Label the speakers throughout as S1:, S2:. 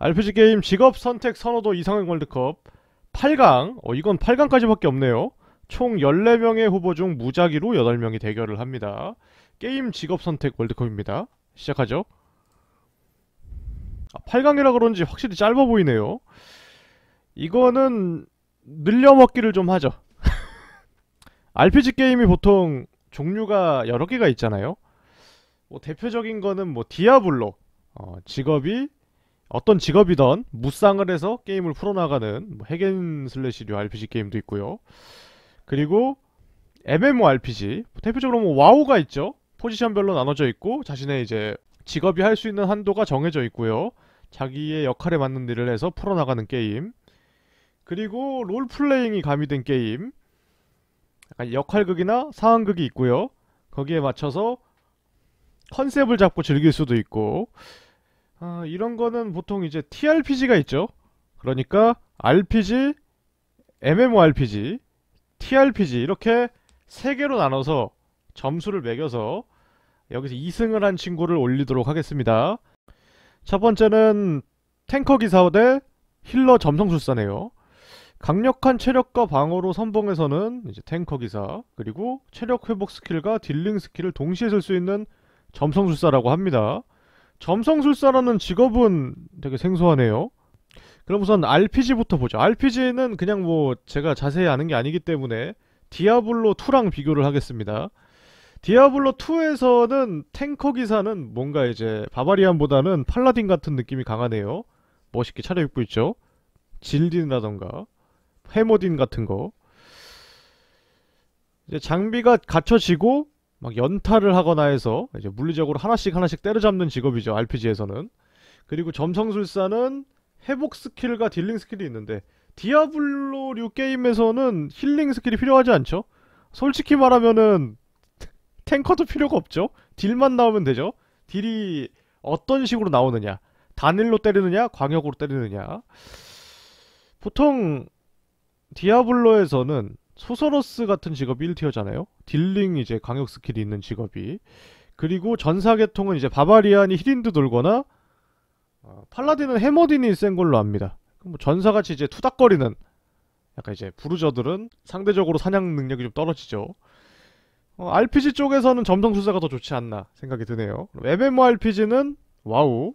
S1: RPG 게임 직업 선택 선호도 이상형 월드컵 8강 어 이건 8강까지밖에 없네요 총 14명의 후보 중 무작위로 8명이 대결을 합니다 게임 직업 선택 월드컵입니다 시작하죠 아, 8강이라 그런지 확실히 짧아 보이네요 이거는 늘려먹기를 좀 하죠 RPG 게임이 보통 종류가 여러 개가 있잖아요 뭐 대표적인 거는 뭐 디아블로 어, 직업이 어떤 직업이던 무쌍을 해서 게임을 풀어나가는 뭐 핵앤슬래시류 RPG 게임도 있고요. 그리고 MMORPG 뭐 대표적으로 뭐 와우가 있죠. 포지션별로 나눠져 있고 자신의 이제 직업이 할 수 있는 한도가 정해져 있고요. 자기의 역할에 맞는 일을 해서 풀어나가는 게임. 그리고 롤플레잉이 가미된 게임. 약간 역할극이나 상황극이 있고요. 거기에 맞춰서 컨셉을 잡고 즐길 수도 있고 아, 이런 거는 보통 이제 TRPG가 있죠. 그러니까 RPG, MMORPG, TRPG 이렇게 세 개로 나눠서 점수를 매겨서 여기서 2승을 한 친구를 올리도록 하겠습니다. 첫 번째는 탱커 기사 대 힐러 점성술사네요. 강력한 체력과 방어로 선봉에서는 이제 탱커 기사 그리고 체력 회복 스킬과 딜링 스킬을 동시에 쓸 수 있는 점성술사라고 합니다. 점성술사라는 직업은 되게 생소하네요. 그럼 우선 RPG부터 보죠. RPG는 그냥 뭐 제가 자세히 아는 게 아니기 때문에 디아블로2랑 비교를 하겠습니다. 디아블로2에서는 탱커 기사는 뭔가 이제 바바리안보다는 팔라딘 같은 느낌이 강하네요. 멋있게 차려입고 있죠. 질딘이라던가 해머딘 같은 거. 이제 장비가 갖춰지고 막 연타를 하거나 해서 이제 물리적으로 하나씩 하나씩 때려잡는 직업이죠. RPG에서는. 그리고 점성술사는 회복 스킬과 딜링 스킬이 있는데 디아블로류 게임에서는 힐링 스킬이 필요하지 않죠. 솔직히 말하면은 탱커도 필요가 없죠. 딜만 나오면 되죠. 딜이 어떤 식으로 나오느냐. 단일로 때리느냐, 광역으로 때리느냐. 보통 디아블로에서는 소서로스 같은 직업 1티어잖아요. 딜링 이제 강력 스킬이 있는 직업이 그리고 전사 계통은 이제 바바리안이 히린드 돌거나 어, 팔라딘은 해머딘이 센 걸로 압니다. 뭐 전사같이 이제 투닥거리는 약간 이제 부르저들은 상대적으로 사냥 능력이 좀 떨어지죠. 어, RPG 쪽에서는 점성 수사가 더 좋지 않나 생각이 드네요. MMORPG는 와우,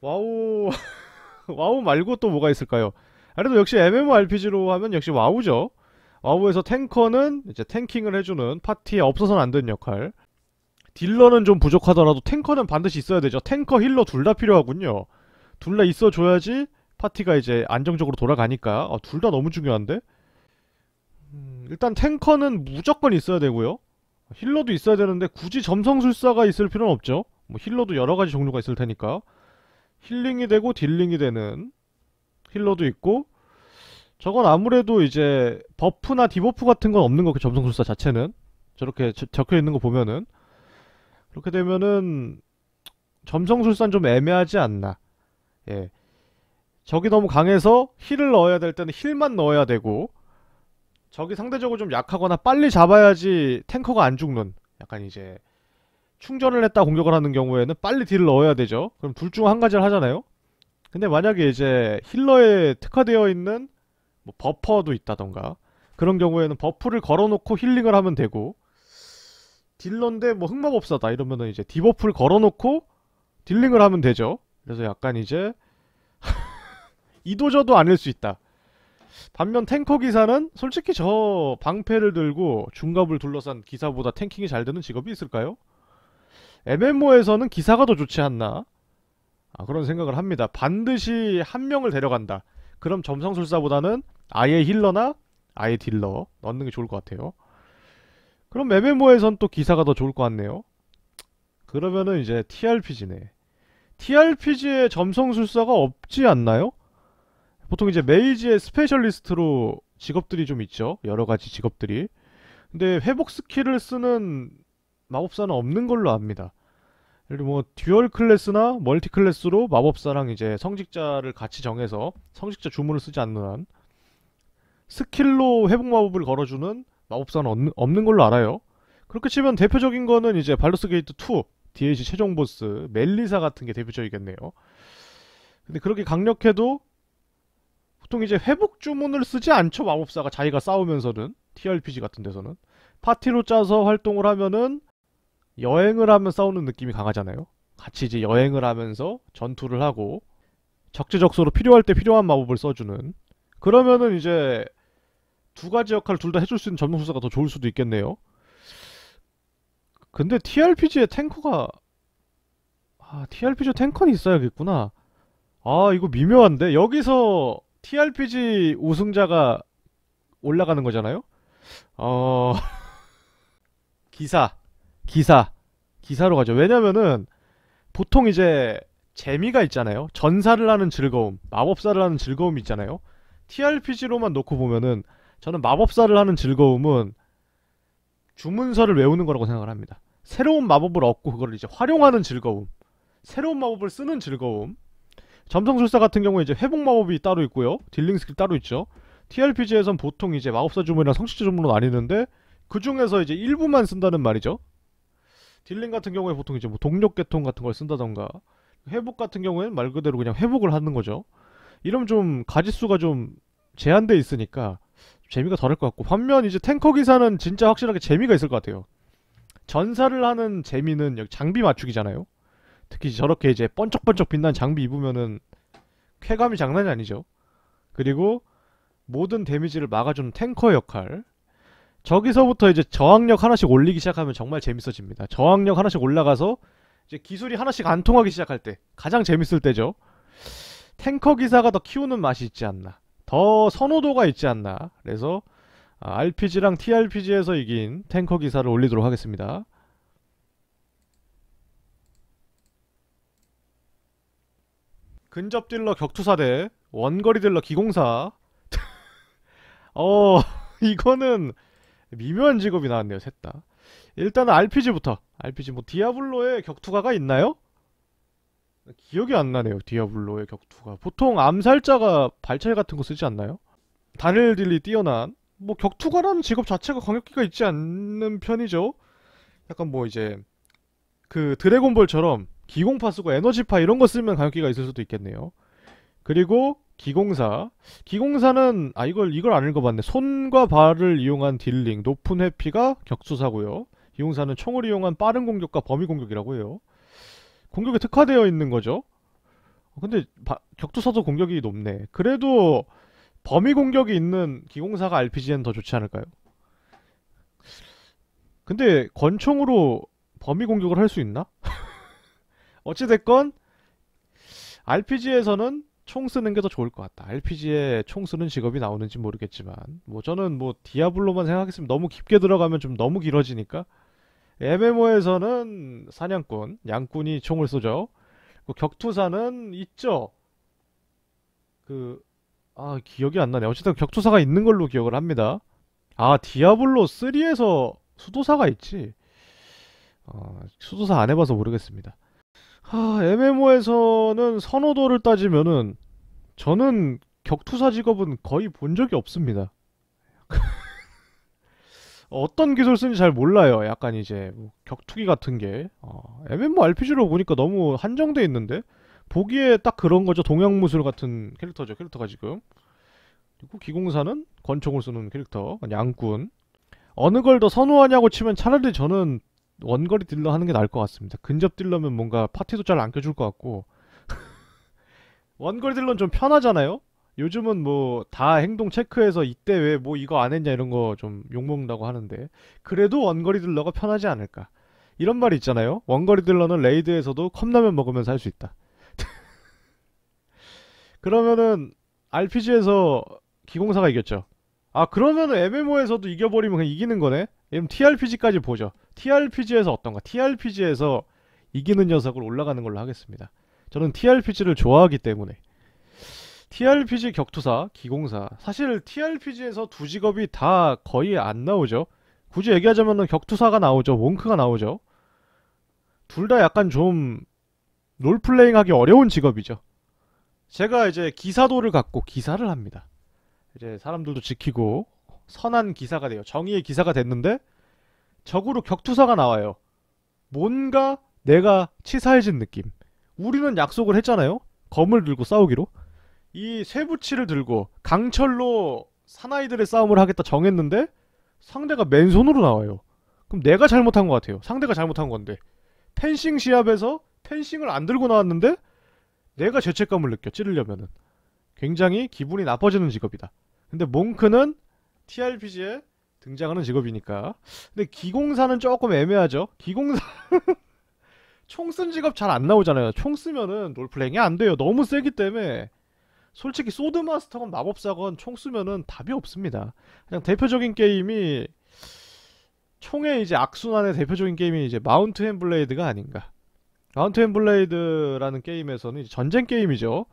S1: 와우, 와우 말고 또 뭐가 있을까요? 그래도 역시 MMORPG로 하면 역시 와우죠. 아우에서 탱커는 이제 탱킹을 해주는 파티에 없어서는 안 되는 역할. 딜러는 좀 부족하더라도 탱커는 반드시 있어야 되죠. 탱커 힐러 둘 다 필요하군요. 둘 다 있어줘야지 파티가 이제 안정적으로 돌아가니까. 아, 둘 다 너무 중요한데? 음, 일단 탱커는 무조건 있어야 되고요. 힐러도 있어야 되는데 굳이 점성술사가 있을 필요는 없죠. 뭐 힐러도 여러 가지 종류가 있을 테니까. 힐링이 되고 딜링이 되는 힐러도 있고 저건 아무래도 이제 버프나 디버프 같은 건 없는 거고 그 점성술사 자체는 저렇게 저, 적혀 있는 거 보면은 그렇게 되면은 점성술사는 좀 애매하지 않나 예 적이 너무 강해서 힐을 넣어야 될 때는 힐만 넣어야 되고 적이 상대적으로 좀 약하거나 빨리 잡아야지 탱커가 안 죽는 약간 이제 충전을 했다 공격을 하는 경우에는 빨리 딜을 넣어야 되죠 그럼 둘 중 한 가지를 하잖아요 근데 만약에 이제 힐러에 특화되어 있는 뭐 버퍼도 있다던가 그런 경우에는 버프를 걸어놓고 힐링을 하면 되고 딜러인데 뭐 흑마법사다 이러면은 이제 디버프를 걸어놓고 딜링을 하면 되죠 그래서 약간 이제 이도저도 아닐 수 있다 반면 탱커 기사는 솔직히 저 방패를 들고 중갑을 둘러싼 기사보다 탱킹이 잘 되는 직업이 있을까요? MMO에서는 기사가 더 좋지 않나 아, 그런 생각을 합니다 반드시 한 명을 데려간다 그럼 점성술사보다는 아예 힐러나 아예 딜러 넣는 게 좋을 것 같아요. 그럼 m 메모에선또 기사가 더 좋을 것 같네요. 그러면은 이제 TRPG네. TRPG에 점성술사가 없지 않나요? 보통 이제 메이지의 스페셜리스트로 직업들이 좀 있죠. 여러 가지 직업들이. 근데 회복 스킬을 쓰는 마법사는 없는 걸로 압니다. 예를 들뭐 듀얼 클래스나 멀티 클래스로 마법사랑 이제 성직자를 같이 정해서 성직자 주문을 쓰지 않는 한 스킬로 회복 마법을 걸어주는 마법사는 없는, 없는 걸로 알아요. 그렇게 치면 대표적인 거는 이제 발로스 게이트 2, DLC 최종 보스, 멜리사 같은 게 대표적이겠네요. 근데 그렇게 강력해도 보통 이제 회복 주문을 쓰지 않죠, 마법사가 자기가 싸우면서는. TRPG 같은 데서는. 파티로 짜서 활동을 하면은 여행을 하면 싸우는 느낌이 강하잖아요. 같이 이제 여행을 하면서 전투를 하고 적재적소로 필요할 때 필요한 마법을 써주는 그러면은 이제 두 가지 역할을 둘 다 해줄 수 있는 전문수사가 더 좋을 수도 있겠네요. 근데 TRPG에 탱커가 아 TRPG 탱커는 있어야겠구나. 아 이거 미묘한데 여기서 TRPG 우승자가 올라가는 거잖아요. 어 기사 기사 기사로 가죠. 왜냐면은 보통 이제 재미가 있잖아요. 전사를 하는 즐거움, 마법사를 하는 즐거움이 있잖아요. TRPG로만 놓고 보면은 저는 마법사를 하는 즐거움은 주문서를 외우는 거라고 생각을 합니다. 새로운 마법을 얻고 그걸 이제 활용하는 즐거움, 새로운 마법을 쓰는 즐거움. 점성술사 같은 경우에 이제 회복 마법이 따로 있고요, 딜링 스킬 따로 있죠. TRPG에선 보통 이제 마법사 주문이나성취자 주문으로 나뉘는데 그 중에서 이제 일부만 쓴다는 말이죠. 딜링 같은 경우에 보통 이제 뭐 동력 개통 같은 걸 쓴다던가 회복 같은 경우에는 말 그대로 그냥 회복을 하는 거죠. 이러면 좀 가짓수가 좀 제한돼 있으니까 재미가 덜할 것 같고 반면 이제 탱커 기사는 진짜 확실하게 재미가 있을 것 같아요. 전사를 하는 재미는 여기 장비 맞추기잖아요. 특히 저렇게 이제 번쩍번쩍 빛난 장비 입으면은 쾌감이 장난이 아니죠. 그리고 모든 데미지를 막아주는 탱커의 역할. 저기서부터 이제 저항력 하나씩 올리기 시작하면 정말 재밌어집니다. 저항력 하나씩 올라가서 이제 기술이 하나씩 안 통하기 시작할 때 가장 재밌을 때죠. 탱커 기사가 더 키우는 맛이 있지 않나. 더 선호도가 있지 않나 그래서 RPG랑 아, TRPG에서 이긴 탱커 기사를 올리도록 하겠습니다 근접 딜러 격투사대 원거리 딜러 기공사 어 이거는 미묘한 직업이 나왔네요 셋다 일단은 RPG부터 RPG 뭐 디아블로에 격투가가 있나요? 기억이 안 나네요. 디아블로의 격투가. 보통 암살자가 발차기 같은 거 쓰지 않나요? 다일딜리 뛰어난 뭐 격투가라는 직업 자체가 광역기가 있지 않는 편이죠. 약간 뭐 이제 그 드래곤볼처럼 기공파 쓰고 에너지파 이런 거 쓰면 광역기가 있을 수도 있겠네요. 그리고 기공사. 기공사는 아 이걸 이걸 안 읽어봤네. 손과 발을 이용한 딜링, 높은 회피가 격투사고요. 기공사는 총을 이용한 빠른 공격과 범위 공격이라고 해요. 공격에 특화되어 있는 거죠. 어, 근데 바, 격투사도 공격이 높네. 그래도 범위 공격이 있는 기공사가 RPG엔 더 좋지 않을까요? 근데 권총으로 범위 공격을 할 수 있나? 어찌됐건 RPG에서는 총 쓰는 게 더 좋을 것 같다. RPG에 총 쓰는 직업이 나오는지 모르겠지만 뭐 저는 뭐 디아블로만 생각했으면 너무 깊게 들어가면 좀 너무 길어지니까 MMO에서는 사냥꾼, 양꾼이 총을 쏘죠. 그 격투사는 있죠. 그, 아, 기억이 안 나네. 어쨌든 격투사가 있는 걸로 기억을 합니다. 아, 디아블로 3에서 수도사가 있지. 어, 수도사 안 해봐서 모르겠습니다. 아, MMO에서는 선호도를 따지면은 저는 격투사 직업은 거의 본 적이 없습니다. 어떤 기술 쓰는지 잘 몰라요. 약간 이제 뭐 격투기 같은 게 어, MMORPG로 보니까 너무 한정돼 있는데 보기에 딱 그런 거죠. 동양무술 같은 캐릭터죠. 캐릭터가 지금 그리고 기공사는 권총을 쓰는 캐릭터 양꾼 어느 걸 더 선호하냐고 치면 차라리 저는 원거리 딜러 하는 게 나을 것 같습니다. 근접 딜러면 뭔가 파티도 잘 안 껴줄 것 같고 원거리 딜러는 좀 편하잖아요. 요즘은 뭐 다 행동 체크해서 이때 왜 뭐 이거 안 했냐 이런 거 좀 욕먹는다고 하는데 그래도 원거리 딜러가 편하지 않을까 이런 말이 있잖아요 원거리 딜러는 레이드에서도 컵라면 먹으면서 할 수 있다 그러면은 RPG에서 기공사가 이겼죠 아 그러면은 MMO에서도 이겨버리면 그냥 이기는 거네 그 TRPG까지 보죠 TRPG에서 어떤가 TRPG에서 이기는 녀석을 올라가는 걸로 하겠습니다 저는 TRPG를 좋아하기 때문에 TRPG 격투사, 기공사. 사실 TRPG에서 두 직업이 다 거의 안 나오죠. 굳이 얘기하자면 격투사가 나오죠. 몽크가 나오죠. 둘 다 약간 좀 롤플레잉 하기 어려운 직업이죠. 제가 이제 기사도를 갖고 기사를 합니다. 이제 사람들도 지키고 선한 기사가 돼요. 정의의 기사가 됐는데 적으로 격투사가 나와요. 뭔가 내가 치사해진 느낌. 우리는 약속을 했잖아요. 검을 들고 싸우기로. 이 쇠붙이를 들고 강철로 사나이들의 싸움을 하겠다 정했는데 상대가 맨손으로 나와요. 그럼 내가 잘못한 것 같아요. 상대가 잘못한 건데 펜싱 시합에서 펜싱을 안 들고 나왔는데 내가 죄책감을 느껴 찌르려면은 굉장히 기분이 나빠지는 직업이다. 근데 몽크는 TRPG에 등장하는 직업이니까. 근데 기공사는 조금 애매하죠. 기공사 총 쓴 직업 잘 안 나오잖아요. 총 쓰면은 롤플레잉이 안 돼요. 너무 세기 때문에 솔직히 소드마스터건 마법사건 총 쓰면은 답이 없습니다. 그냥 대표적인 게임이 총의 이제 악순환의 대표적인 게임이 이제 마운트 앤 블레이드가 아닌가. 마운트 앤 블레이드라는 게임에서는 전쟁 게임이죠.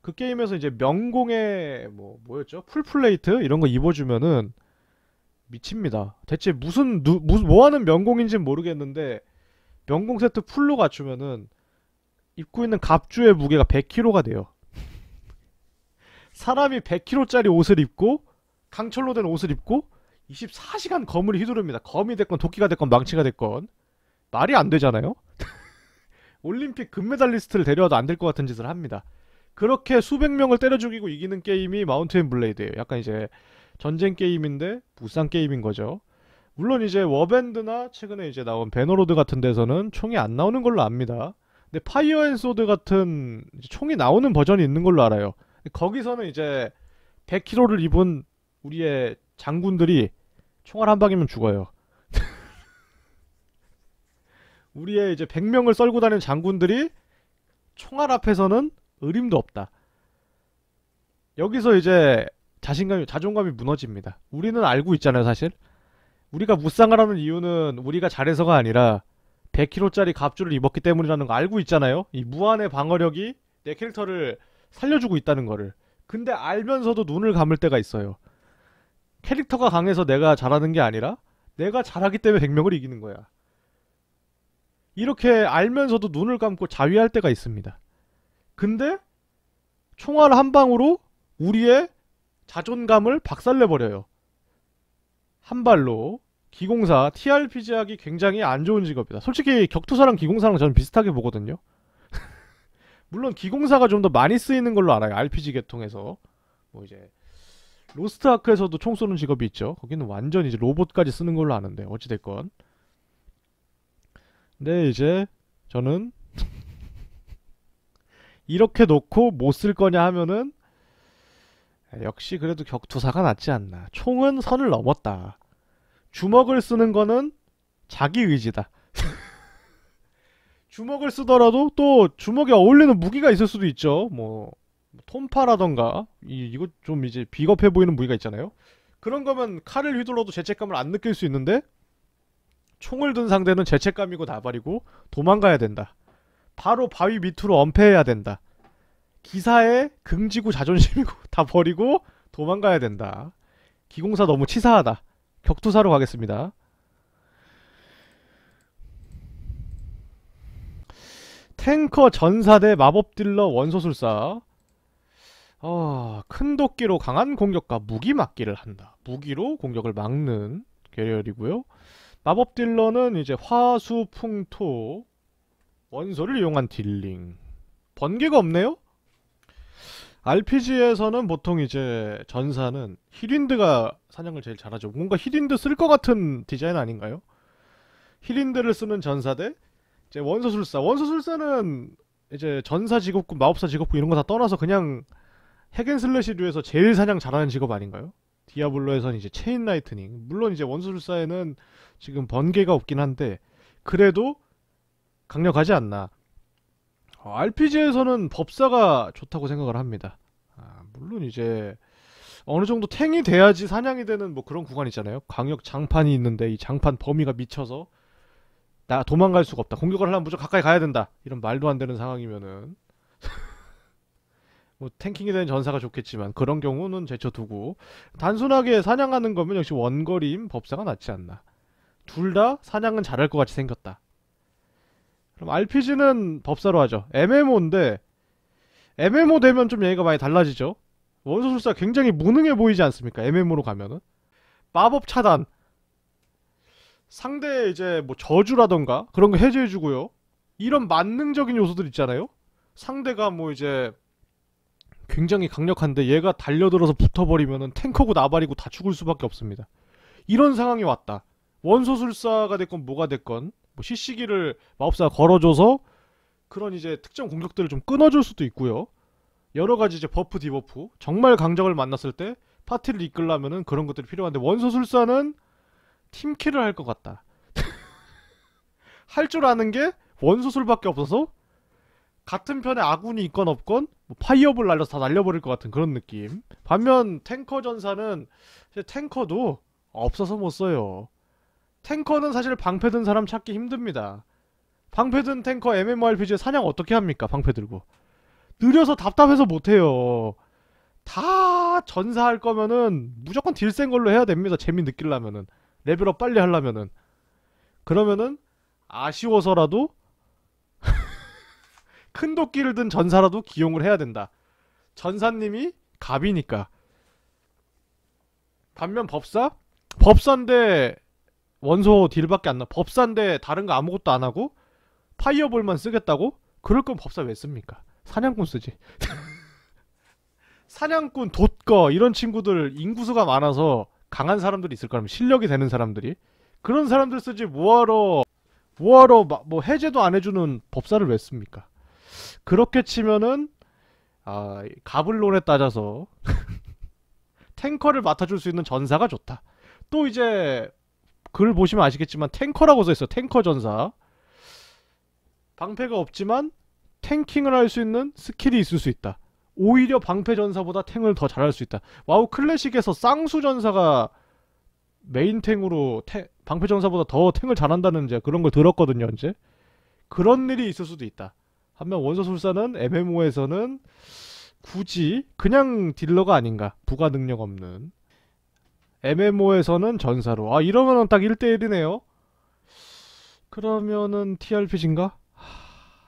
S1: 그 게임에서 이제 명공의 뭐 뭐였죠? 풀플레이트 이런 거 입어주면은 미칩니다. 대체 무슨 누, 무슨 뭐하는 명공인지는 모르겠는데 명공 세트 풀로 갖추면은 입고 있는 갑주의 무게가 100kg가 돼요. 사람이 100kg짜리 옷을 입고 강철로 된 옷을 입고 24시간 검을 휘두릅니다. 검이 됐건 도끼가 됐건 망치가 됐건 말이 안 되잖아요. 올림픽 금메달리스트를 데려와도 안 될 것 같은 짓을 합니다. 그렇게 수백 명을 때려 죽이고 이기는 게임이 마운트앤 블레이드예요. 약간 이제 전쟁 게임인데 무쌍 게임인 거죠. 물론 이제 워밴드나 최근에 이제 나온 배너로드 같은 데서는 총이 안 나오는 걸로 압니다. 근데 파이어앤소드 같은 총이 나오는 버전이 있는 걸로 알아요. 거기서는 이제 100kg를 입은 우리의 장군들이 총알 한 방이면 죽어요. 우리의 이제 100명을 썰고 다니는 장군들이 총알 앞에서는 의림도 없다. 여기서 이제 자신감이 자존감이 무너집니다. 우리는 알고 있잖아요, 사실. 우리가 무쌍하라는 이유는 우리가 잘해서가 아니라 100kg짜리 갑주를 입었기 때문이라는 거 알고 있잖아요. 이 무한의 방어력이 내 캐릭터를 살려주고 있다는 거를. 근데 알면서도 눈을 감을 때가 있어요. 캐릭터가 강해서 내가 잘하는 게 아니라 내가 잘하기 때문에 100명을 이기는 거야. 이렇게 알면서도 눈을 감고 자위할 때가 있습니다. 근데 총알 한 방으로 우리의 자존감을 박살내버려요. 한 발로 기공사, t r p g 하기 굉장히 안 좋은 직업이다. 솔직히 격투사랑 기공사랑 저는 비슷하게 보거든요. 물론 기공사가 좀 더 많이 쓰이는 걸로 알아요. RPG 계통에서 뭐 이제 로스트 아크에서도 총 쏘는 직업이 있죠. 거기는 완전 이제 로봇까지 쓰는 걸로 아는데 어찌 됐건. 근데 이제 저는 이렇게 놓고 못 쓸 거냐 하면은 아, 역시 그래도 격투사가 낫지 않나. 총은 선을 넘었다. 주먹을 쓰는 거는 자기 의지다. 주먹을 쓰더라도 또 주먹에 어울리는 무기가 있을 수도 있죠. 뭐 톰파라던가 이, 이거 좀 이제 비겁해 보이는 무기가 있잖아요. 그런 거면 칼을 휘둘러도 죄책감을 안 느낄 수 있는데 총을 든 상대는 죄책감이고 나발이고 도망가야 된다. 바로 바위 밑으로 엄폐해야 된다. 기사에 긍지고 자존심이고 다 버리고 도망가야 된다. 기공사 너무 치사하다. 격투사로 가겠습니다. 탱커 전사대 마법딜러 원소술사 어, 큰 도끼로 강한 공격과 무기 막기를 한다 무기로 공격을 막는 계열이고요 마법딜러는 이제 화수, 풍토 원소를 이용한 딜링 번개가 없네요? RPG에서는 보통 이제 전사는 히린드가 사냥을 제일 잘하죠 뭔가 히린드 쓸 것 같은 디자인 아닌가요? 히린드를 쓰는 전사대 이제 원소술사원소술사는 이제 전사 직업군 마법사 직업군 이런 거 다 떠나서 그냥 핵앤슬래시류에서 제일 사냥 잘하는 직업 아닌가요? 디아블로에선 이제 체인 라이트닝 물론 이제 원소술사에는 지금 번개가 없긴 한데 그래도 강력하지 않나 어, RPG에서는 법사가 좋다고 생각을 합니다 아, 물론 이제 어느 정도 탱이 돼야지 사냥이 되는 뭐 그런 구간 있잖아요. 강력 장판이 있는데 이 장판 범위가 미쳐서 나 도망갈 수가 없다. 공격을 하려면 무조건 가까이 가야 된다. 이런 말도 안 되는 상황이면은 뭐 탱킹이 되는 전사가 좋겠지만 그런 경우는 제쳐두고 단순하게 사냥하는 거면 역시 원거리인 법사가 낫지 않나. 둘 다 사냥은 잘할 것 같이 생겼다. 그럼 RPG는 법사로 하죠. MMO인데 MMO 되면 좀 얘기가 많이 달라지죠. 원소술사 굉장히 무능해 보이지 않습니까? MMO로 가면은 마법 차단 상대 이제 뭐 저주라던가 그런 거 해제해주고요. 이런 만능적인 요소들 있잖아요. 상대가 뭐 이제 굉장히 강력한데 얘가 달려들어서 붙어버리면은 탱커고 나발이고 다 죽을 수밖에 없습니다. 이런 상황이 왔다. 원소술사가 됐건 뭐가 됐건 뭐 CC기를 마법사가 걸어줘서 그런 이제 특정 공격들을 좀 끊어줄 수도 있고요. 여러 가지 이제 버프 디버프 정말 강적을 만났을 때 파티를 이끌려면은 그런 것들이 필요한데 원소술사는 팀킬을 할 것 같다. 할 줄 아는 게 원소술밖에 없어서 같은 편에 아군이 있건 없건 뭐 파이어볼 날려서 다 날려버릴 것 같은 그런 느낌. 반면 탱커 전사는 탱커도 없어서 못 써요. 탱커는 사실 방패 든 사람 찾기 힘듭니다. 방패 든 탱커 MMORPG에 사냥 어떻게 합니까? 방패 들고. 느려서 답답해서 못해요. 다 전사할 거면은 무조건 딜 센 걸로 해야 됩니다. 재미 느끼려면은. 레벨업 빨리 하려면은 그러면은 아쉬워서라도 큰 도끼를 든 전사라도 기용을 해야 된다. 전사님이 갑이니까. 반면 법사? 법사인데 원소 딜밖에 안 나. 법사인데 다른 거 아무것도 안 하고 파이어볼만 쓰겠다고? 그럴 건 법사 왜 씁니까? 사냥꾼 쓰지. 사냥꾼, 돛거 이런 친구들 인구수가 많아서 강한 사람들이 있을 거라면 실력이 되는 사람들이 그런 사람들 쓰지 뭐하러 뭐하러 뭐 해제도 안 해주는 법사를 왜 씁니까? 그렇게 치면은 아 가불론에 따져서 탱커를 맡아줄 수 있는 전사가 좋다. 또 이제 글 보시면 아시겠지만 탱커라고 써 있어 탱커 전사. 방패가 없지만 탱킹을 할 수 있는 스킬이 있을 수 있다. 오히려 방패 전사보다 탱을 더 잘할 수 있다. 와우 클래식에서 쌍수 전사가 메인 탱으로 탱, 방패 전사보다 더 탱을 잘한다는 제 그런 걸 들었거든요, 이제. 그런 일이 있을 수도 있다. 한면 원소술사는 MMO에서는 굳이 그냥 딜러가 아닌가. 부가 능력 없는. MMO에서는 전사로. 아, 이러면은 딱 1대1이네요. 그러면은 TRPG인가?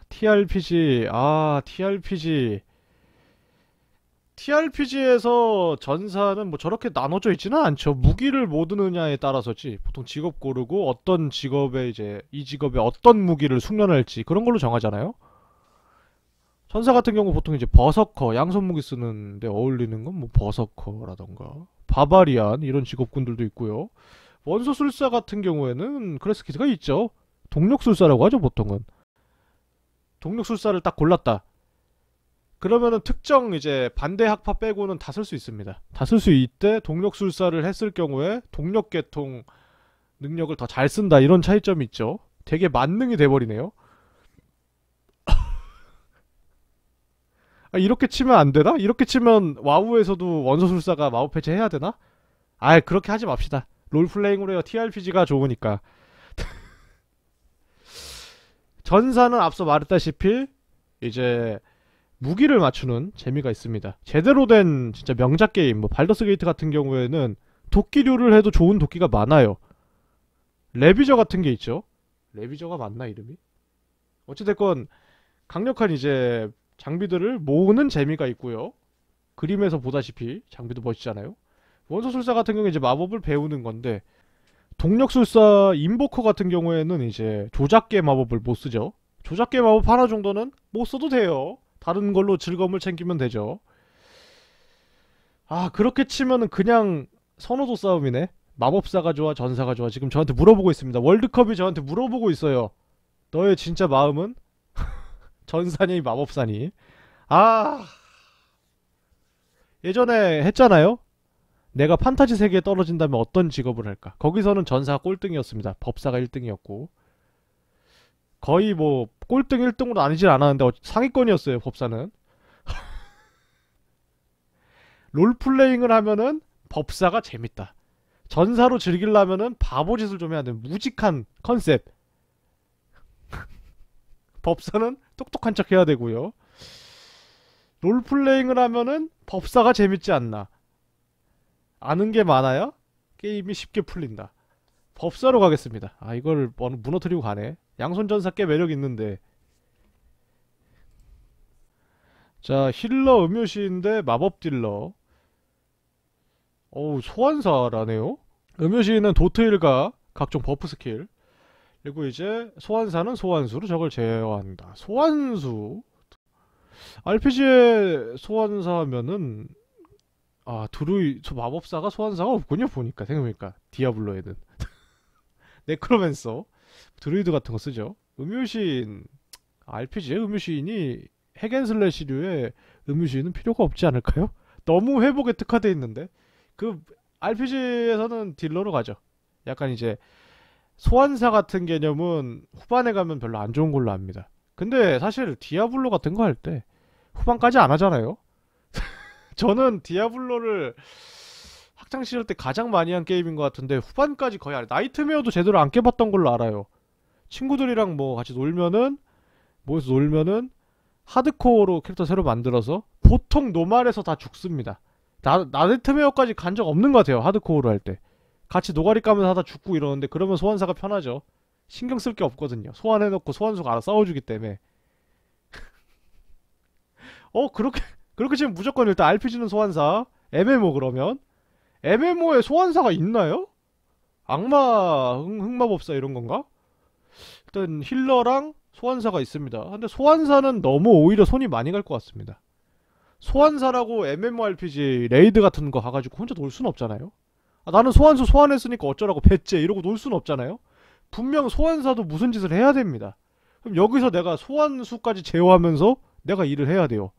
S1: TRPG. 아, TRPG. TRPG에서 전사는 뭐 저렇게 나눠져 있지는 않죠. 무기를 뭐 드느냐에 따라서지. 보통 직업 고르고 어떤 직업에 이제 이 직업에 어떤 무기를 숙련할지 그런 걸로 정하잖아요. 전사 같은 경우 보통 이제 버서커 양손 무기 쓰는데 어울리는 건 뭐 버서커라던가 바바리안 이런 직업군들도 있고요. 원소술사 같은 경우에는 크레스키드가 있죠. 동력술사라고 하죠 보통은. 동력술사를 딱 골랐다. 그러면은 특정 이제 반대 학파 빼고는 다 쓸 수 있습니다. 다 쓸 수 있대 동력술사를 했을 경우에 동력계통 능력을 더 잘 쓴다 이런 차이점이 있죠. 되게 만능이 돼버리네요. 아, 이렇게 치면 안 되나? 이렇게 치면 와우에서도 원소술사가 마법 패제 해야 되나? 아예 그렇게 하지 맙시다. 롤플레잉으로 해요. TRPG가 좋으니까. 전사는 앞서 말했다시피 이제 무기를 맞추는 재미가 있습니다. 제대로 된 진짜 명작 게임, 뭐 발더스 게이트 같은 경우에는 도끼류를 해도 좋은 도끼가 많아요. 레비저 같은 게 있죠. 레비저가 맞나 이름이? 어찌됐건 강력한 이제 장비들을 모으는 재미가 있고요. 그림에서 보다시피 장비도 멋있잖아요 원소술사 같은 경우에 이제 마법을 배우는 건데 동력술사 인보커 같은 경우에는 이제 조작계 마법을 못 쓰죠. 조작계 마법 하나 정도는 못 써도 돼요. 다른 걸로 즐거움을 챙기면 되죠. 아 그렇게 치면은 그냥 선호도 싸움이네. 마법사가 좋아 전사가 좋아 지금 저한테 물어보고 있습니다. 월드컵이 저한테 물어보고 있어요. 너의 진짜 마음은? 전사니 마법사니? 아 예전에 했잖아요. 내가 판타지 세계에 떨어진다면 어떤 직업을 할까? 거기서는 전사가 꼴등이었습니다. 법사가 1등이었고 거의 뭐 꼴등 1등으로 아니진 않았는데 어, 상위권이었어요 법사는 롤플레잉을 하면은 법사가 재밌다 전사로 즐기려면은 바보짓을 좀 해야 돼 무직한 컨셉 법사는 똑똑한 척 해야 되고요 롤플레잉을 하면은 법사가 재밌지 않나 아는 게많아요 게임이 쉽게 풀린다 법사로 가겠습니다 아 이걸 뭐 무너뜨리고 가네 양손 전사 꽤 매력 있는데 자 힐러 음요시인데 마법 딜러 어우 소환사라네요 음요시인은 도트 일과 각종 버프 스킬 그리고 이제 소환사는 소환수로 적을 제어한다 소환수 RPG의 소환사면은 아두루이저 마법사가 소환사가 없군요 보니까 생각해보니까 디아블로에는 네크로맨서 드루이드 같은 거 쓰죠. 음유시인 RPG의 음유시인이 핵앤슬래시류의 음유시인은 필요가 없지 않을까요? 너무 회복에 특화돼 있는데 그 RPG에서는 딜러로 가죠. 약간 이제 소환사 같은 개념은 후반에 가면 별로 안 좋은 걸로 압니다. 근데 사실 디아블로 같은 거 할 때 후반까지 안 하잖아요. 저는 디아블로를 학창 시절 때 가장 많이 한 게임인 것 같은데 후반까지 거의 안 나이트메어도 제대로 안 깨봤던 걸로 알아요. 친구들이랑 뭐 같이 놀면은 뭐에서 놀면은 하드코어로 캐릭터 새로 만들어서 보통 노말에서 다 죽습니다. 나, 나네트메어까지 간 적 없는 것 같아요. 하드코어로 할 때. 같이 노가리 까면서 다 죽고 이러는데 그러면 소환사가 편하죠. 신경 쓸 게 없거든요. 소환해놓고 소환수가 알아 싸워주기 때문에. 어, 그렇게, 그렇게 지금 무조건 일단 RPG는 소환사. MMO 그러면. MMO에 소환사가 있나요? 악마, 흑, 흑마법사 이런 건가? 일단 힐러랑 소환사가 있습니다. 근데 소환사는 너무 오히려 손이 많이 갈 것 같습니다. 소환사라고 MMORPG 레이드 같은 거 가가지고 혼자 놀 수는 없잖아요. 아, 나는 소환수 소환했으니까 어쩌라고 배째 이러고 놀 수는 없잖아요. 분명 소환사도 무슨 짓을 해야 됩니다. 그럼 여기서 내가 소환수까지 제어하면서 내가 일을 해야 돼요.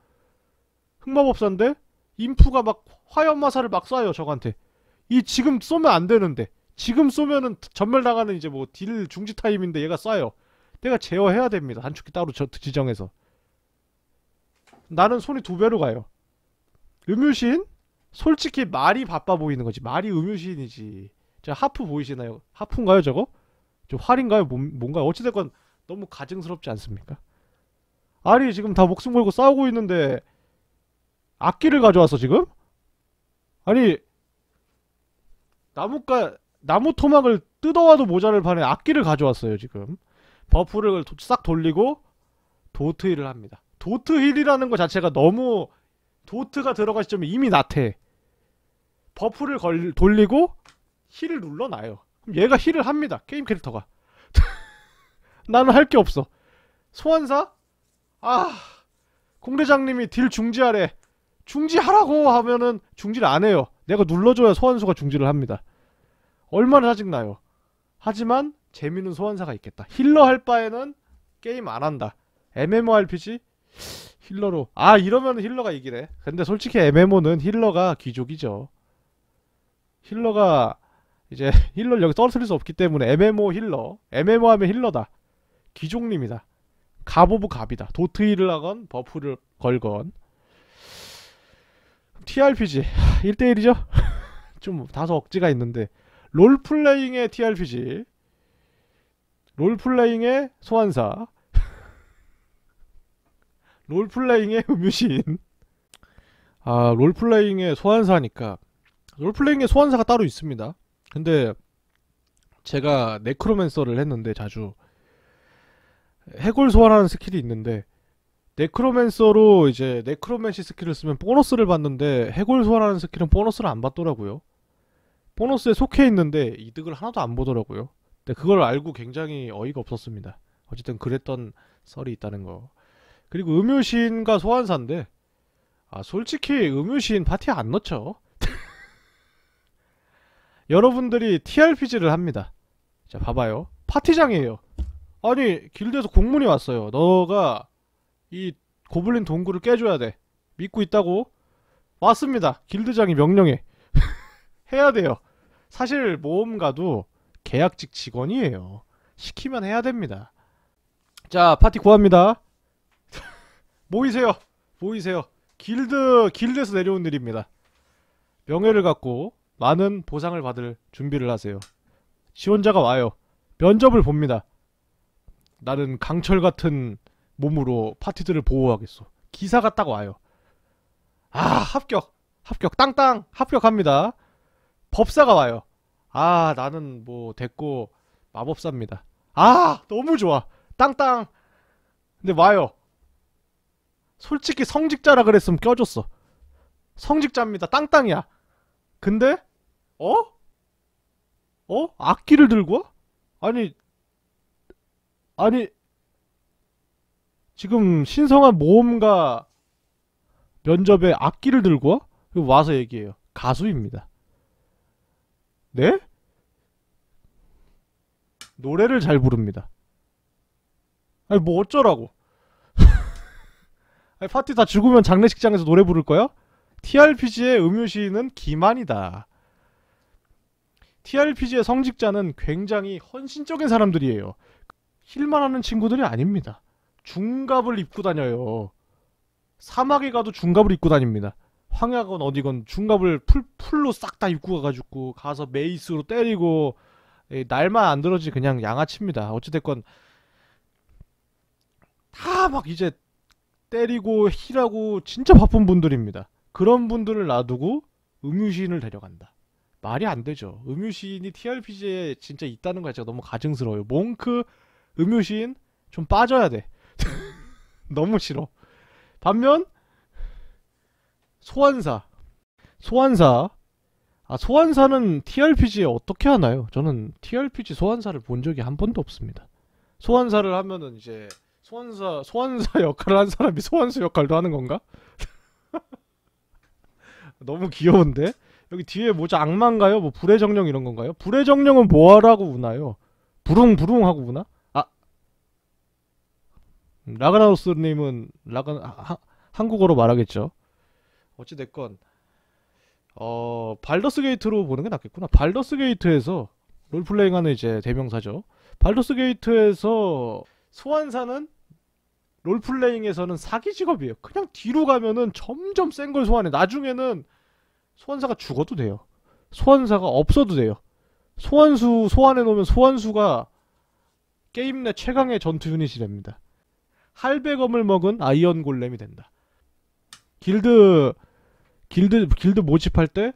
S1: 흑마법사인데 인프가 막 화염마사를 막 쏴요 저한테. 이 지금 쏘면 안 되는데 지금 쏘면은 전멸당하는 이제 뭐 딜 중지 타임인데 얘가 쏴요. 내가 제어해야 됩니다. 단축키 따로 저, 지정해서. 나는 손이 두 배로 가요. 음유시인? 솔직히 말이 바빠 보이는 거지. 말이 음유시인이지. 저 하프 보이시나요? 하프인가요 저거? 저 활인가요? 뭔, 뭔가요? 어찌됐건 너무 가증스럽지 않습니까? 아니 지금 다 목숨 걸고 싸우고 있는데 악기를 가져와서 지금? 아니 나뭇가 나무 토막을 뜯어와도 모자를 파는 악기를 가져왔어요 지금 버프를 도, 싹 돌리고 도트힐을 합니다 도트힐이라는 것 자체가 너무 도트가 들어갈 시점에 이미 나태 버프를 걸, 돌리고 힐을 눌러놔요 그럼 얘가 힐을 합니다 게임 캐릭터가 나는 할 게 없어 소환사? 아 공대장님이 딜 중지하래 중지하라고 하면은 중지를 안 해요 내가 눌러줘야 소환수가 중지를 합니다 얼마나 짜증나요. 하지만 재미있는 소환사가 있겠다. 힐러 할 바에는 게임 안 한다. MMORPG? 힐러로. 아, 이러면 힐러가 이기래 근데 솔직히 MMO는 힐러가 귀족이죠. 힐러가 이제 힐러를 여기 떨어뜨릴 수 없기 때문에 MMO 힐러. MMO 하면 힐러다. 귀족님이다. 갑 오브 갑이다. 도트 힐을 하건 버프를 걸건. TRPG. 1대1이죠? 좀 다소 억지가 있는데 롤플레잉의 TRPG 롤플레잉의 소환사 롤플레잉의 음유시아 롤플레잉의 소환사니까 롤플레잉의 소환사가 따로 있습니다 근데 제가 네크로맨서를 했는데 자주 해골 소환하는 스킬이 있는데 네크로맨서로 이제 네크로맨시 스킬을 쓰면 보너스를 받는데 해골 소환하는 스킬은 보너스를 안 받더라고요 보너스에 속해 있는데 이득을 하나도 안 보더라고요. 근데 그걸 알고 굉장히 어이가 없었습니다. 어쨌든 그랬던 썰이 있다는 거. 그리고 음유시인과 소환사인데 아 솔직히 음유시인 파티 안 넣죠. 여러분들이 TRPG를 합니다. 자 봐봐요. 파티장이에요. 아니 길드에서 공문이 왔어요. 너가 이 고블린 동굴을 깨줘야 돼. 믿고 있다고? 맞습니다. 길드장이 명령해. 해야 돼요. 사실 모험가도 계약직 직원이에요. 시키면 해야 됩니다. 자, 파티 구합니다. 모이세요. 모이세요. 길드, 길드에서 내려온 일입니다. 명예를 갖고 많은 보상을 받을 준비를 하세요. 지원자가 와요. 면접을 봅니다. 나는 강철 같은 몸으로 파티들을 보호하겠소. 기사가 딱 와요. 아, 합격! 합격! 땅땅! 합격합니다. 법사가 와요. 아, 나는 뭐 됐고 마법사입니다. 아, 너무 좋아. 땅땅. 근데 와요. 솔직히 성직자라 그랬으면 껴줬어. 성직자입니다. 땅땅이야. 근데 어? 어? 악기를 들고 와? 아니 아니 지금 신성한 모험가 면접에 악기를 들고 와? 와서 얘기해요. 가수입니다. 네? 노래를 잘 부릅니다. 아니 뭐 어쩌라고? 아니 파티 다 죽으면 장례식장에서 노래 부를 거야? TRPG의 음유시인은 기만이다. TRPG의 성직자는 굉장히 헌신적인 사람들이에요. 힐만 하는 친구들이 아닙니다. 중갑을 입고 다녀요. 사막에 가도 중갑을 입고 다닙니다. 황야건 어디건 중갑을 풀, 풀로 싹 다 입고 가가지고 가서 메이스로 때리고 날만 안 들어지 그냥 양아칩니다 어찌됐건 다 막 이제 때리고 힐하고 진짜 바쁜 분들입니다. 그런 분들을 놔두고 음유시인을 데려간다. 말이 안 되죠. 음유시인이 TRPG에 진짜 있다는 거 제가 너무 가증스러워요. 몽크, 음유시인 좀 빠져야 돼. 너무 싫어. 반면 소환사. 소환사. 아, 소환사는 TRPG에 어떻게 하나요? 저는 TRPG 소환사를 본 적이 한 번도 없습니다. 소환사를 하면은 이제 소환사 소환사 역할을 한 사람이 소환수 역할도 하는 건가? 너무 귀여운데 여기 뒤에 뭐죠 악마인가요? 뭐 불의 정령 이런 건가요? 불의 정령은 뭐하라고 우나요? 부릉부릉 하고 우나? 아라그나우스님은 음, 라그 하, 한국어로 말하겠죠. 어찌됐건 어 발더스 게이트로 보는 게 낫겠구나 발더스 게이트에서 롤플레잉하는 이제 대명사죠 발더스 게이트에서 소환사는 롤플레잉에서는 사기 직업이에요 그냥 뒤로 가면은 점점 센 걸 소환해 나중에는 소환사가 죽어도 돼요 소환사가 없어도 돼요 소환수 소환해 놓으면 소환수가 게임 내 최강의 전투 유닛이 됩니다 할배검을 먹은 아이언 골렘이 된다 길드 길드 길드 모집할 때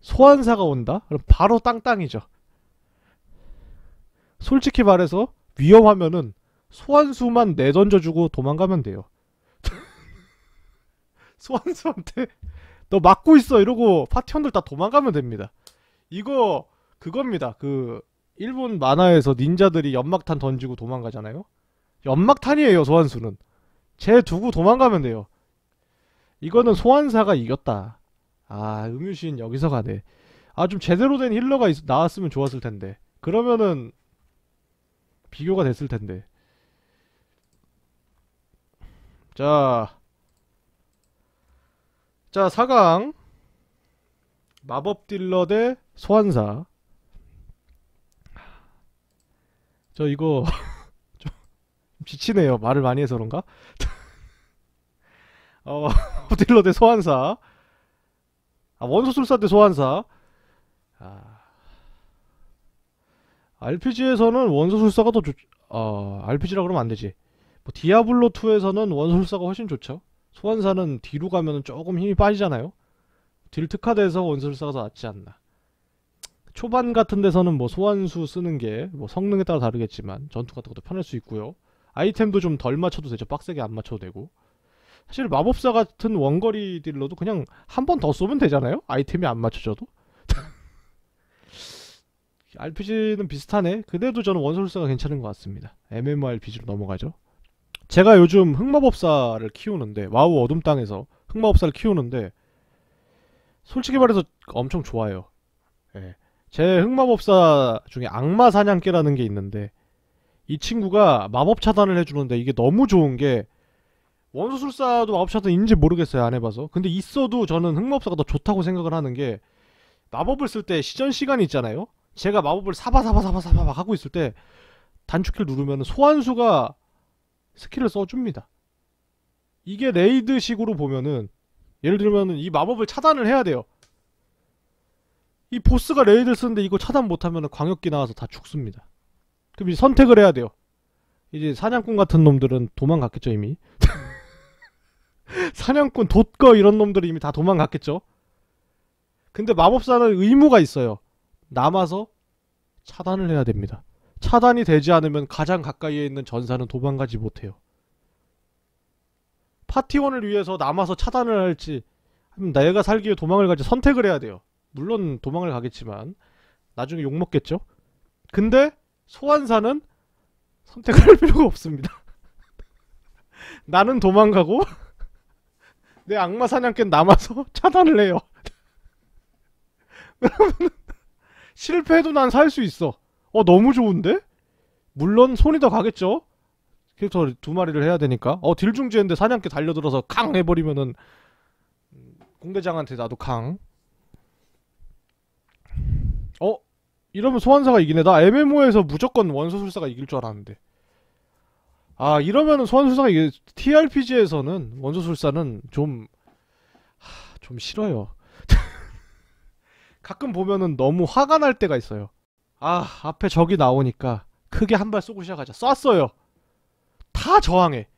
S1: 소환사가 온다? 그럼 바로 땅땅이죠. 솔직히 말해서 위험하면은 소환수만 내던져주고 도망가면 돼요. 소환수한테 너 막고 있어 이러고 파티원들 다 도망가면 됩니다. 이거 그겁니다. 그 일본 만화에서 닌자들이 연막탄 던지고 도망가잖아요. 연막탄이에요 소환수는. 쟤 두고 도망가면 돼요. 이거는 소환사가 이겼다. 아, 음유신 여기서 가네. 아, 좀 제대로 된 힐러가 있, 나왔으면 좋았을 텐데. 그러면은 비교가 됐을 텐데. 자. 자, 4강. 마법 딜러 대 소환사. 저 이거 좀 지치네요. 말을 많이 해서 그런가? 어, 호텔러 대 소환사. 아, 원소술사 대 소환사. 아. RPG에서는 원소술사가 더 좋, 어, RPG라 그러면 안 되지. 뭐, 디아블로2에서는 원소술사가 훨씬 좋죠. 소환사는 뒤로 가면 조금 힘이 빠지잖아요. 딜 특화돼서 원소술사가 더 낫지 않나. 초반 같은 데서는 뭐 소환수 쓰는 게 뭐 성능에 따라 다르겠지만 전투 같은 것도 편할 수 있고요. 아이템도 좀 덜 맞춰도 되죠. 빡세게 안 맞춰도 되고. 사실 마법사 같은 원거리 딜러도 그냥 한 번 더 쏘면 되잖아요? 아이템이 안 맞춰져도? RPG는 비슷하네. 그래도 저는 원소울스가 괜찮은 것 같습니다. MMORPG로 넘어가죠. 제가 요즘 흑마법사를 키우는데 와우 어둠 땅에서 흑마법사를 키우는데 솔직히 말해서 엄청 좋아요. 예. 제 흑마법사 중에 악마 사냥개라는 게 있는데 이 친구가 마법 차단을 해주는데 이게 너무 좋은 게 원소술사도 마법샷은 있는지 모르겠어요 안 해봐서 근데 있어도 저는 흑마법사가 더 좋다고 생각을 하는 게 마법을 쓸 때 시전 시간이 있잖아요 제가 마법을 사바사바사바사바 막 하고 있을 때 단축키를 누르면 소환수가 스킬을 써줍니다 이게 레이드식으로 보면은 예를 들면은 이 마법을 차단을 해야 돼요 이 보스가 레이드를 쓰는데 이거 차단 못하면 광역기 나와서 다 죽습니다 그럼 이제 선택을 해야 돼요 이제 사냥꾼 같은 놈들은 도망갔겠죠 이미 사냥꾼, 돛거 이런 놈들이 이미 다 도망갔겠죠? 근데 마법사는 의무가 있어요. 남아서 차단을 해야 됩니다. 차단이 되지 않으면 가장 가까이에 있는 전사는 도망가지 못해요. 파티원을 위해서 남아서 차단을 할지 아면 내가 살기 에 도망을 가지 선택을 해야 돼요. 물론 도망을 가겠지만 나중에 욕먹겠죠? 근데 소환사는 선택할 필요가 없습니다. 나는 도망가고 내 악마 사냥꾼 남아서 차단을 해요. 실패해도 난 살 수 있어. 어 너무 좋은데? 물론 손이 더 가겠죠. 캐릭터 두 마리를 해야 되니까. 어 딜중지했는데 사냥꾼 달려들어서 캉 해버리면은 음, 공대장한테 나도 캉. 어 이러면 소환사가 이긴 애다. MMO에서 무조건 원소술사가 이길 줄 알았는데. 아 이러면은 소환술사가 이게 TRPG에서는 원조술사는 좀 좀 싫어요. 가끔 보면은 너무 화가 날 때가 있어요. 아 앞에 적이 나오니까 크게 한 발 쏘고 시작하자. 쐈어요. 다 저항해.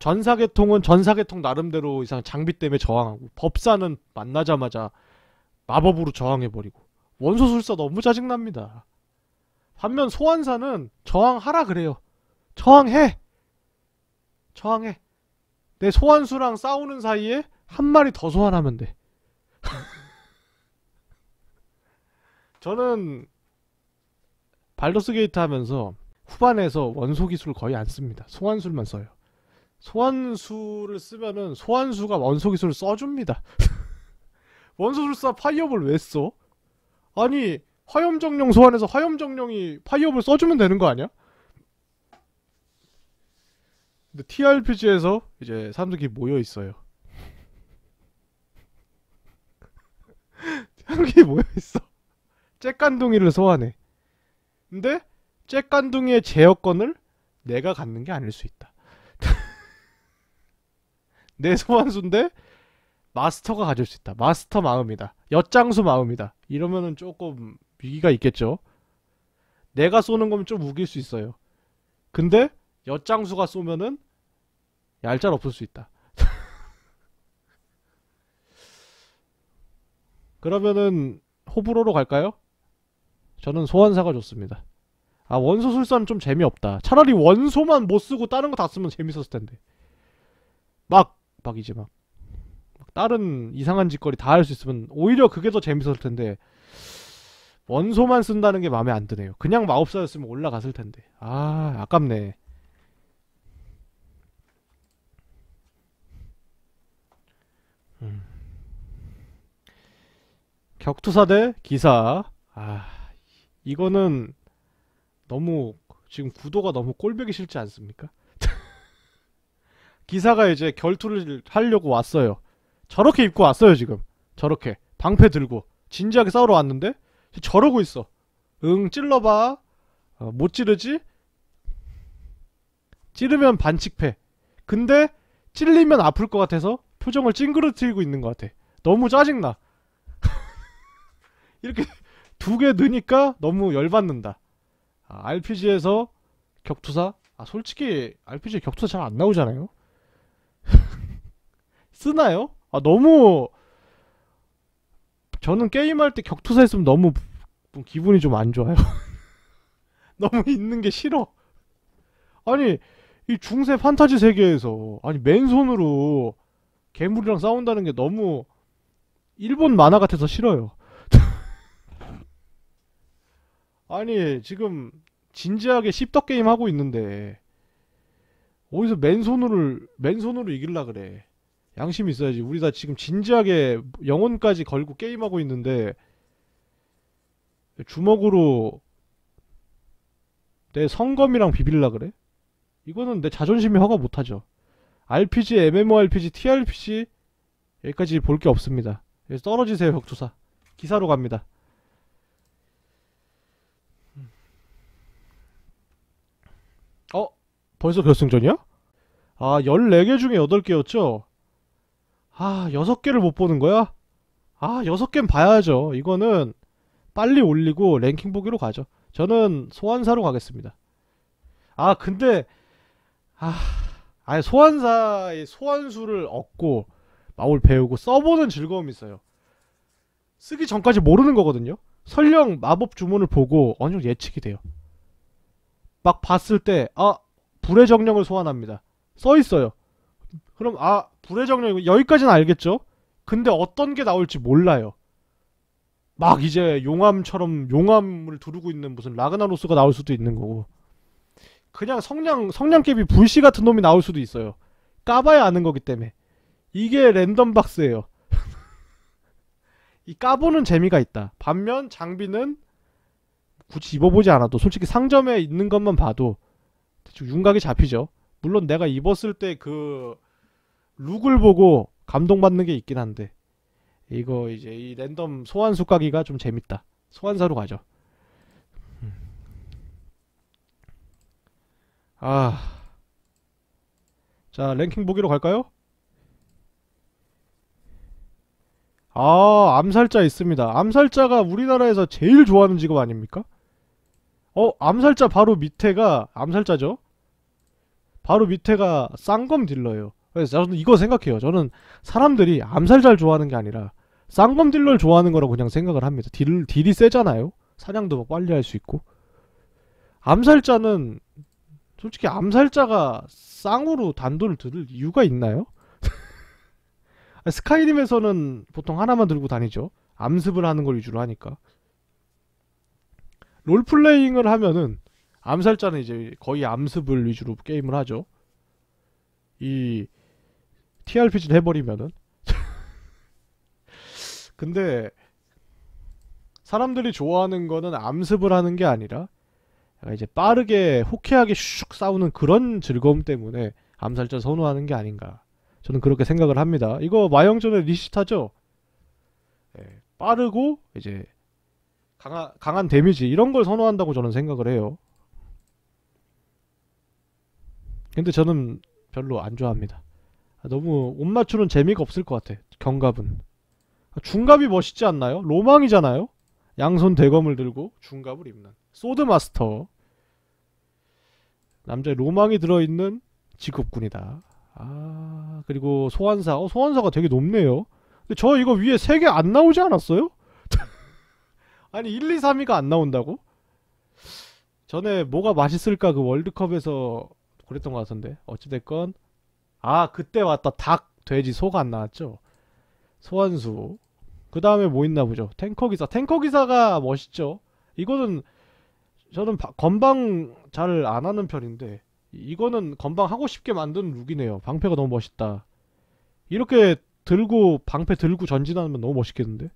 S1: 전사계통은 전사계통 나름대로 이상 장비 때문에 저항하고 법사는 만나자마자 마법으로 저항해버리고 원소술사 너무 짜증납니다. 반면 소환사는 저항하라 그래요. 저항해. 저항해. 내 소환수랑 싸우는 사이에 한 마리 더 소환하면 돼. 저는 발더스 게이트 하면서 후반에서 원소 기술 거의 안 씁니다. 소환술만 써요. 소환수를 쓰면은 소환수가 원소 기술을 써줍니다. 원소술사 파이어볼 왜 써? 아니 화염정령 소환해서 화염정령이 파이업을 써주면 되는 거 아니야? 근데 TRPG에서 이제 사람들이 모여 있어요. 사람들이 모여 있어. 잭간둥이를 소환해. 근데 잭간둥이의 제어권을 내가 갖는 게 아닐 수 있다. 내 소환수인데 마스터가 가질 수 있다. 마스터 마음이다. 엿장수 마음이다. 이러면은 조금 위기가 있겠죠. 내가 쏘는 거면 좀 우길 수 있어요. 근데 엿장수가 쏘면은 얄짤 없을 수 있다. 그러면은 호불호로 갈까요? 저는 소환사가 좋습니다. 아 원소 술사는 좀 재미없다. 차라리 원소만 못 쓰고 다른 거 다 쓰면 재밌었을 텐데. 막 막이지 막. 다른 이상한 짓거리 다 할 수 있으면 오히려 그게 더 재밌었을 텐데 원소만 쓴다는 게 마음에 안 드네요. 그냥 마법사였으면 올라갔을 텐데. 아, 아깝네. 음. 격투사 대 기사. 아, 이거는 너무 지금 구도가 너무 꼴보기 싫지 않습니까? 기사가 이제 결투를 하려고 왔어요. 저렇게 입고 왔어요, 지금. 저렇게. 방패 들고. 진지하게 싸우러 왔는데 저러고 있어. 응, 찔러봐. 어, 못 찌르지? 찌르면 반칙패. 근데 찔리면 아플 것 같아서 표정을 찡그러뜨리고 있는 것 같아. 너무 짜증나. 이렇게 두 개 넣으니까 너무 열받는다. 아, RPG에서 격투사? 아, 솔직히 RPG 격투사 잘 안 나오잖아요? 쓰나요? 아, 너무 저는 게임할 때 격투사 있으면 너무 기분이 좀 안 좋아요. 너무 있는 게 싫어. 아니, 이 중세 판타지 세계에서, 아니, 맨손으로 괴물이랑 싸운다는 게 너무 일본 만화 같아서 싫어요. 아니, 지금 진지하게 씹덕 게임 하고 있는데, 어디서 맨손으로, 맨손으로 이길라 그래. 양심이 있어야지. 우리 다 지금 진지하게 영혼까지 걸고 게임하고 있는데 주먹으로 내 성검이랑 비빌라 그래? 이거는 내 자존심이 허가 못하죠. RPG, MMORPG, TRPG 여기까지 볼 게 없습니다. 떨어지세요 혁조사. 기사로 갑니다. 어? 벌써 결승전이야? 아 14개 중에 8개였죠? 아 여섯 개를 못 보는 거야? 아 여섯 개는 봐야죠. 이거는 빨리 올리고 랭킹 보기로 가죠. 저는 소환사로 가겠습니다. 아 근데 아 아니 소환사의 소환수를 얻고 마울 배우고 써보는 즐거움이 있어요. 쓰기 전까지 모르는 거거든요. 설령 마법 주문을 보고 어느 정도 예측이 돼요. 막 봤을 때, 아, 불의 정령을 소환합니다. 써 있어요. 그럼 아 불의 정령 여기까지는 알겠죠? 근데 어떤 게 나올지 몰라요. 막 이제 용암처럼 용암을 두르고 있는 무슨 라그나로스가 나올 수도 있는 거고 그냥 성냥 성냥개비 불씨 같은 놈이 나올 수도 있어요. 까봐야 아는 거기 때문에 이게 랜덤 박스예요. 이 까보는 재미가 있다. 반면 장비는 굳이 입어보지 않아도 솔직히 상점에 있는 것만 봐도 대충 윤곽이 잡히죠. 물론 내가 입었을 때그 룩을 보고 감동받는 게 있긴 한데 이거 이제 이 랜덤 소환수 까기가 좀 재밌다. 소환사로 가죠. 음. 아. 자, 랭킹 보기로 갈까요? 아, 암살자 있습니다. 암살자가 우리나라에서 제일 좋아하는 직업 아닙니까? 어, 암살자 바로 밑에가, 암살자죠? 바로 밑에가 쌍검 딜러예요. 그래서 저는 이거 생각해요. 저는 사람들이 암살잘 좋아하는 게 아니라 쌍검 딜러를 좋아하는 거라고 그냥 생각을 합니다. 딜, 딜이 세잖아요. 사냥도 막 빨리 할 수 있고. 암살자는 솔직히 암살자가 쌍으로 단도를 들을 이유가 있나요? 스카이림에서는 보통 하나만 들고 다니죠. 암습을 하는 걸 위주로 하니까. 롤플레잉을 하면은 암살자는 이제 거의 암습을 위주로 게임을 하죠. 이 TRPG를 해버리면은 근데 사람들이 좋아하는 거는 암습을 하는 게 아니라 이제 빠르게 호쾌하게 슉 싸우는 그런 즐거움 때문에 암살자 선호하는 게 아닌가 저는 그렇게 생각을 합니다. 이거 마영전의 리시타죠. 예, 빠르고 이제 강하, 강한 데미지 이런 걸 선호한다고 저는 생각을 해요. 근데 저는 별로 안 좋아합니다. 아, 너무 옷 맞추는 재미가 없을 것 같아. 경갑은. 아, 중갑이 멋있지 않나요? 로망이잖아요? 양손 대검을 들고 중갑을 입는 소드마스터 남자의 로망이 들어있는 직업군이다 아 그리고 소환사 어 소환사가 되게 높네요 근데 저 이거 위에 3개 안 나오지 않았어요? 아니 1, 2, 3위가 안 나온다고? 전에 뭐가 맛있을까 그 월드컵에서 그랬던 것 같은데 어찌됐건 아 그때 왔다 닭, 돼지, 소가 안 나왔죠 소환수 그 다음에 뭐 있나 보죠 탱커기사 탱커기사가 멋있죠 이거는 저는 바, 건방 잘 안하는 편인데 이거는 건방 하고 싶게 만든 룩이네요 방패가 너무 멋있다 이렇게 들고 방패 들고 전진하면 너무 멋있겠는데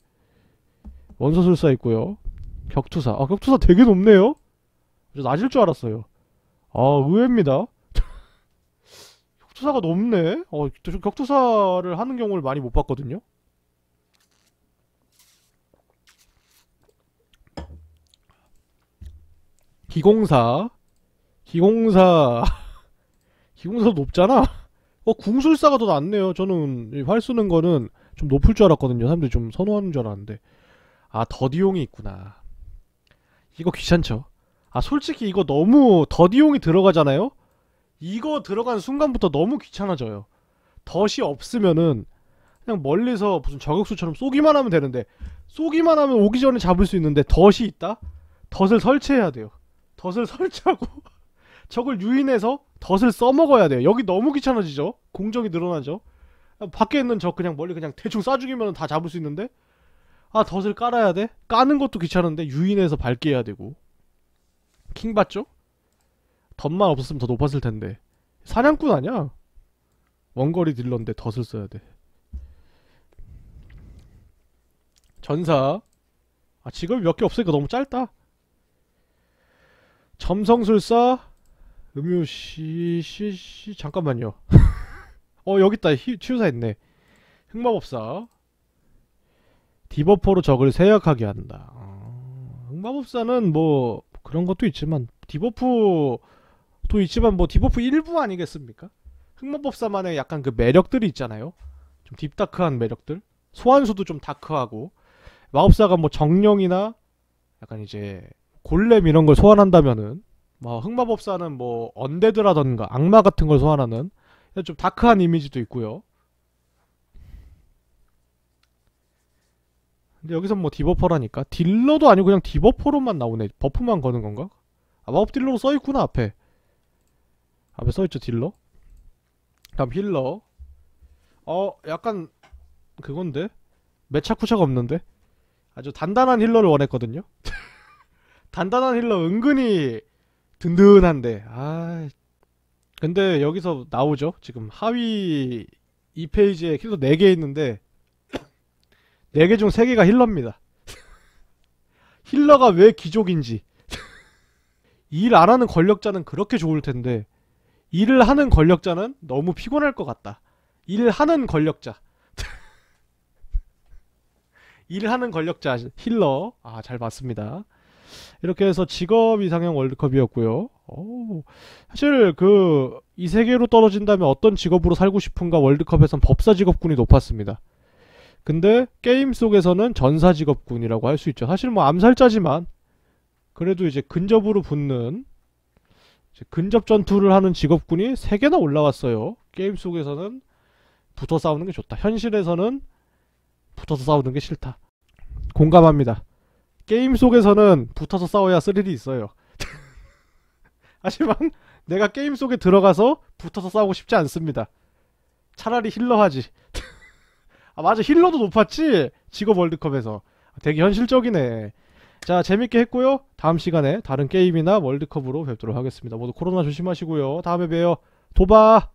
S1: 원소술사 있고요 격투사 아 격투사 되게 높네요 낮을 줄 알았어요 아 의외입니다 격투사가 높네. 어, 격투사를 하는 경우를 많이 못 봤거든요. 기공사. 기공사. 기공사 도 높잖아. 어, 궁술사가 더 낫네요. 저는 활 쓰는 거는 좀 높을 줄 알았거든요. 사람들이 좀 선호하는 줄 알았는데. 아, 더디용이 있구나. 이거 귀찮죠? 아, 솔직히 이거 너무 더디용이 들어가잖아요? 이거 들어간 순간부터 너무 귀찮아져요. 덫이 없으면은 그냥 멀리서 무슨 저격수처럼 쏘기만 하면 되는데 쏘기만 하면 오기 전에 잡을 수 있는데 덫이 있다? 덫을 설치해야 돼요. 덫을 설치하고 적을 유인해서 덫을 써먹어야 돼요. 여기 너무 귀찮아지죠? 공정이 늘어나죠? 밖에 있는 적 그냥 멀리 그냥 대충 쏴죽이면 다 잡을 수 있는데 아 덫을 깔아야 돼? 까는 것도 귀찮은데 유인해서 밝게 해야 되고 킹 받죠? 덫만 없었으면 더 높았을 텐데 사냥꾼 아니야 원거리 딜러인데 덫을 써야 돼 전사 아 직업이 몇개 없으니까 너무 짧다 점성술사 음유시 시시 잠깐만요 어 여기있다 치유사 있네 흑마법사 디버퍼로 적을 세약하게 한다 어, 흑마법사는 뭐 그런 것도 있지만 디버프 또 있지만 뭐 디버프 일부 아니겠습니까? 흑마법사만의 약간 그 매력들이 있잖아요. 좀 딥다크한 매력들. 소환수도 좀 다크하고 마법사가 뭐 정령이나 약간 이제 골렘 이런 걸 소환한다면은 뭐 흑마법사는 뭐 언데드라던가 악마 같은 걸 소환하는 좀 다크한 이미지도 있고요. 근데 여기서 뭐 디버퍼라니까 딜러도 아니고 그냥 디버퍼로만 나오네. 버프만 거는 건가? 아 마법 딜러로 써 있구나 앞에. 앞에 써있죠 딜러 다음 힐러 어 약간 그건데 매차쿠차가 없는데 아주 단단한 힐러를 원했거든요 단단한 힐러 은근히 든든한데 아 근데 여기서 나오죠 지금 하위 2페이지에 힐러 4개 있는데 4개 중 3개가 힐러입니다 힐러가 왜 기족인지 일 안하는 권력자는 그렇게 좋을텐데 일을 하는 권력자는 너무 피곤할 것 같다. 일하는 권력자. 일하는 권력자 힐러. 아, 잘 봤습니다. 이렇게 해서 직업 이상형 월드컵이었고요. 오, 사실 그 이 세계로 떨어진다면 어떤 직업으로 살고 싶은가 월드컵에선 법사 직업군이 높았습니다. 근데 게임 속에서는 전사 직업군이라고 할 수 있죠. 사실 뭐 암살자지만 그래도 이제 근접으로 붙는 근접 전투를 하는 직업군이 3개나 올라왔어요. 게임 속에서는 붙어 싸우는 게 좋다. 현실에서는 붙어서 싸우는 게 싫다. 공감합니다. 게임 속에서는 붙어서 싸워야 스릴이 있어요. 하지만 내가 게임 속에 들어가서 붙어서 싸우고 싶지 않습니다. 차라리 힐러 하지. 아 맞아 힐러도 높았지 직업 월드컵에서 되게 현실적이네. 자 재밌게 했고요. 다음 시간에 다른 게임이나 월드컵으로 뵙도록 하겠습니다. 모두 코로나 조심하시고요. 다음에 봬요. 도바!